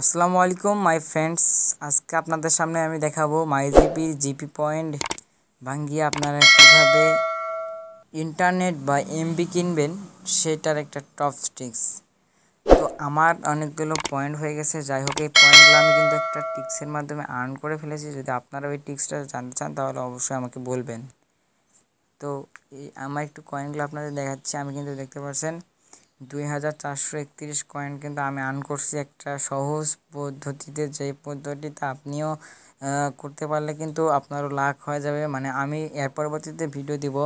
আসসালামু আলাইকুম my friends আজকে আপনাদের সামনে আমি দেখাবো মাই জিপি জিপি পয়েন্ট ভাঙ্গিয়ে আপনারা কীভাবে ইন্টারনেট বা এমবি কিনবেন সেটার একটা টপ ট্রিক্স তো আমার অনেকগুলো পয়েন্ট হয়ে গেছে যাই হোক এই পয়েন্টগুলো আমি কিন্তু একটা টিক্সের মাধ্যমে আর্ন করে ফেলেছি যদি আপনারা ওই টিক্সটা জানতে চান তাহলে অবশ্যই আমাকে বলবেন তো এই আমার একটু কয়েনগুলো আপনাদের দেখাচ্ছি আমি কিন্তু দেখতে পাচ্ছেন দুই হাজার চারশো কয়েন কিন্তু আমি আর্ন করছি একটা সহজ পদ্ধতিতে যে পদ্ধতিতে আপনিও করতে পারলে কিন্তু আপনারও লাখ হয়ে যাবে মানে আমি এর পরবর্তীতে ভিডিও দিব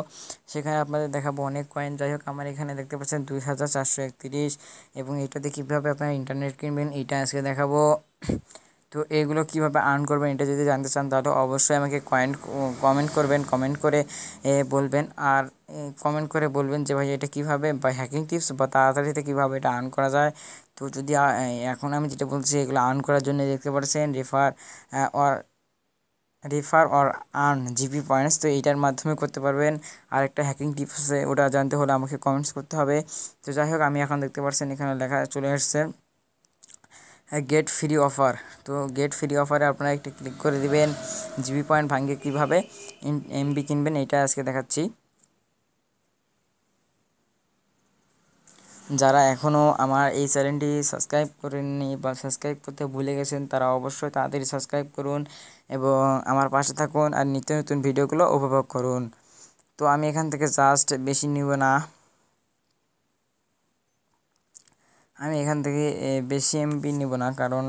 সেখানে আপনাদের দেখাবো অনেক কয়েন যাই হোক আমার এখানে দেখতে পাচ্ছেন দুই হাজার চারশো একত্রিশ এবং এটাতে কীভাবে আপনারা ইন্টারনেট কিনবেন এটা আজকে দেখাবো তো এগুলো কীভাবে আর্ন করবেন এটা যদি জানতে চান তাহলে অবশ্যই আমাকে কয়েন্ট কমেন্ট করবেন কমেন্ট করে বলবেন আর কমেন্ট করে বলবেন যে ভাই এটা কীভাবে বা হ্যাকিং টিপস বা তাড়াতাড়িতে কীভাবে এটা আর্ন করা যায় তো যদি এখন আমি যেটা বলছি এগুলো আর্ন করার জন্য দেখতে পাচ্ছেন refer or refer or earn GP points তো এইটার মাধ্যমে করতে পারবেন আর একটা হ্যাকিং টিপসে ওটা জানতে হলে আমাকে কমেন্টস করতে হবে তো যাই হোক আমি এখন দেখতে পাচ্ছেন এখানে লেখা চলে আসছে গেট ফ্রি অফার তো গেট ফ্রি অফারে আপনারা একটি ক্লিক করে দিবেন জিবি পয়েন্ট ভাঙ্গে কীভাবে এমবি কিনবেন এটা আজকে দেখাচ্ছি যারা এখনও আমার এই চ্যানেলটি সাবস্ক্রাইব করেননি বা সাবস্ক্রাইব করতে ভুলে গেছেন তারা অবশ্যই তাড়াতাড়ি সাবস্ক্রাইব করুন এবং আমার পাশে থাকুন আর নিত্য নতুন ভিডিওগুলো উপভোগ করুন তো আমি এখান থেকে জাস্ট বেশি নিব না আমি এখান থেকে বেশি পি নিব না কারণ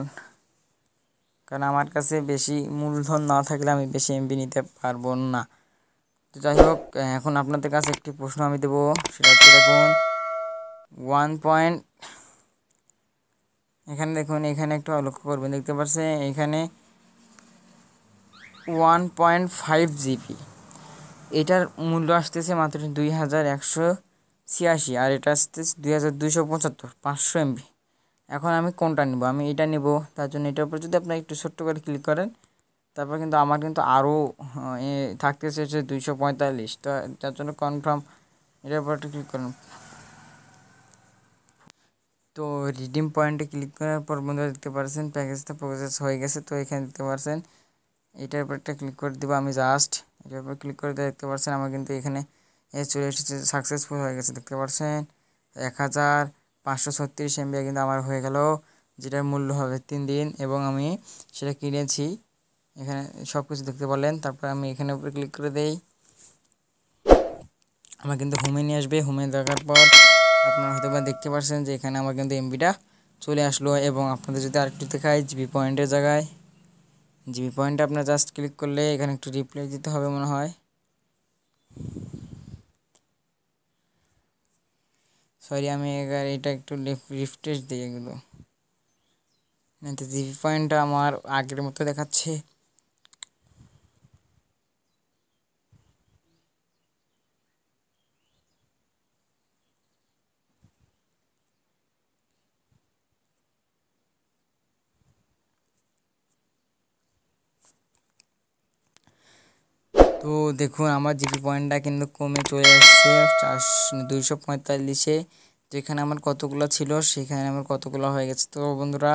কারণ আমার কাছে বেশি মূলধন না থাকলে আমি বেশি পি নিতে পারবো না তো যাই হোক এখন আপনাদের কাছে একটি প্রশ্ন আমি দেবো সেটা হচ্ছে দেখুন ওয়ান পয়েন্ট এখানে দেখুন এখানে একটু লক্ষ্য করবেন দেখতে পাচ্ছেন এখানে ওয়ান পয়েন্ট ফাইভ জিবি এটার মূল্য আসতেছে মাত্র দুই হাজার একশো ছিয়াশি আর এটা আসতে দুই হাজার দুশো পঁচাত্তর পাঁচশো এমবি এখন আমি কোনটা নিব আমি এটা নিব তার জন্য এটার উপর যদি আপনার একটু ছোট্ট করে ক্লিক করেন তারপর কিন্তু আমার কিন্তু আরও থাকতে চেয়েছে দুইশো পঁয়তাল্লিশ তো তার জন্য কনফার্ম এটার উপর একটু ক্লিক করেন তো রিডিম পয়েন্টে ক্লিক করার পর বন্ধুরা দেখতে পারছেন প্যাকেজটা প্রসেস হয়ে গেছে তো এখানে দেখতে পারছেন এটার উপর একটা ক্লিক করে দেবো আমি জাস্ট এটার উপর ক্লিক করে দেখতে পারছেন আমার কিন্তু এখানে চলে এসেছে সাকসেসফুল হয়ে গেছে দেখতে পাচ্ছেন এক হাজার পাঁচশো ছত্রিশ এমবি কিন্তু আমার হয়ে গেল যেটার মূল্য হবে তিন দিন এবং আমি সেটা কিনেছি এখানে সব কিছু দেখতে পারলেন তারপর আমি এখানে উপরে ক্লিক করে দেই আমার কিন্তু হোমে নিয়ে আসবে হোমে দেখার পর আপনারা হয়তো বা দেখতে পাচ্ছেন যে এখানে আমার কিন্তু এমবিটা চলে আসলো এবং আপনাদের যদি আরেকটু দেখায় জিবি পয়েন্টের জায়গায় জিবি পয়েন্টে আপনার জাস্ট ক্লিক করলে এখানে একটু রিপ্লাই দিতে হবে মনে হয় সরি আমি এবার এটা একটু রিফ্রেশ দিয়ে এগুলো জিপি পয়েন্টটা আমার আগের মতো দেখাচ্ছে তো দেখুন আমার জিপি পয়েন্টটা কিন্তু কমে চলে আসছে চারশো দুইশো পঁয়তাল্লিশে যেখানে আমার কতগুলো ছিল সেখানে আমার কতগুলো হয়ে গেছে তো বন্ধুরা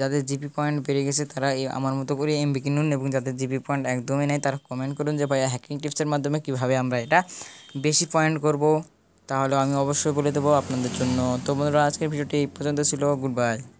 যাদের জিপি পয়েন্ট বেড়ে গেছে তারা আমার মতো করে এমবি কিনুন এবং যাদের জিপি পয়েন্ট একদমই নেই তারা কমেন্ট করুন যে ভাই হ্যাকিং টিপসের মাধ্যমে কিভাবে আমরা এটা বেশি পয়েন্ট করব তাহলে আমি অবশ্যই বলে দেবো আপনাদের জন্য তো বন্ধুরা আজকের ভিডিওটি এই পর্যন্ত ছিল গুড বাই